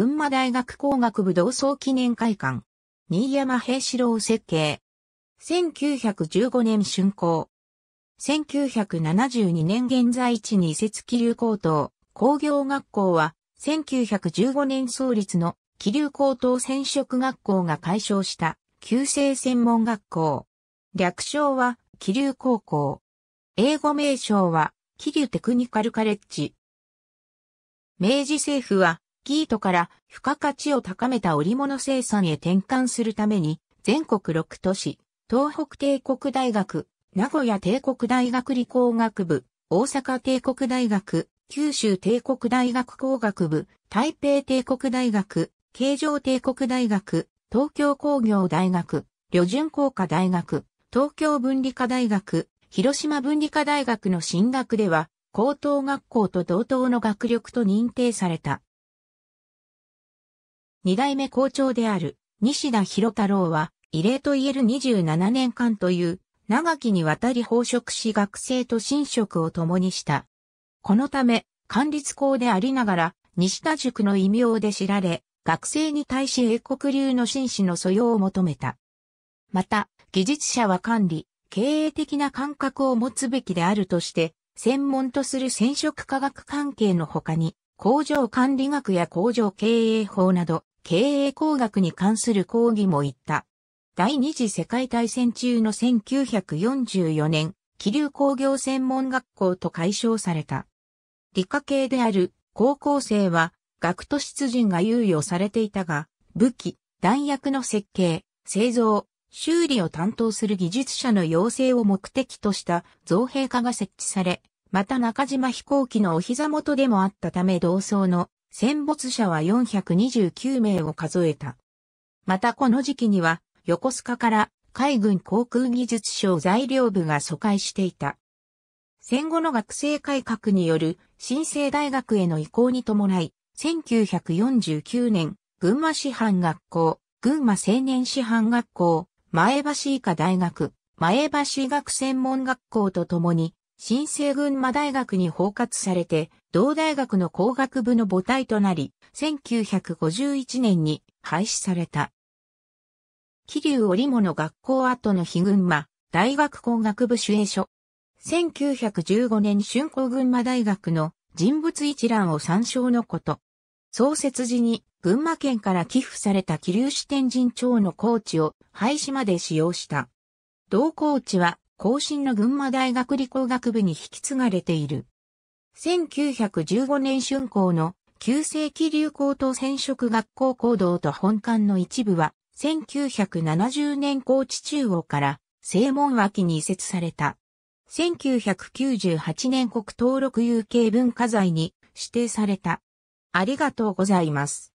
群馬大学工学部同窓記念会館、新山平四郎設計。1915年竣工。1972年現在地に移設気流高等工業学校は、1915年創立の気流高等染色学校が解消した旧制専門学校。略称は気流高校。英語名称は気流テクニカルカレッジ。明治政府はキートから付加価値を高めた織物生産へ転換するために、全国6都市、東北帝国大学、名古屋帝国大学理工学部、大阪帝国大学、九州帝国大学工学部、台北帝国大学、京城帝国大学、東京工業大学、旅順工科大学、東京文理科大学、広島文理科大学の進学では、高等学校と同等の学力と認定された。二代目校長である西田博太郎は異例と言える27年間という長きにわたり放職し学生と寝職を共にした。このため、管理校でありながら西田塾の異名で知られ、学生に対し英国流の紳士の素養を求めた。また、技術者は管理、経営的な感覚を持つべきであるとして、専門とする染色科学関係の他に、工場管理学や工場経営法など、経営工学に関する講義も行った。第二次世界大戦中の1944年、気流工業専門学校と解消された。理科系である高校生は学徒出陣が猶予されていたが、武器、弾薬の設計、製造、修理を担当する技術者の養成を目的とした造幣化が設置され、また中島飛行機のお膝元でもあったため同窓の戦没者は429名を数えた。またこの時期には、横須賀から海軍航空技術省材料部が疎開していた。戦後の学生改革による新生大学への移行に伴い、1949年、群馬師範学校、群馬青年師範学校、前橋医科大学、前橋医学専門学校とともに、新生群馬大学に包括されて、同大学の工学部の母体となり、1951年に廃止された。桐生織物学校跡の日群馬、大学工学部主営所。1915年春高群馬大学の人物一覧を参照のこと。創設時に群馬県から寄付された桐生支天神町の高地を廃止まで使用した。同高地は後進の群馬大学理工学部に引き継がれている。1915年春校の旧世紀流高等染色学校行動と本館の一部は、1970年高知中央から正門脇に移設された。1998年国登録有形文化財に指定された。ありがとうございます。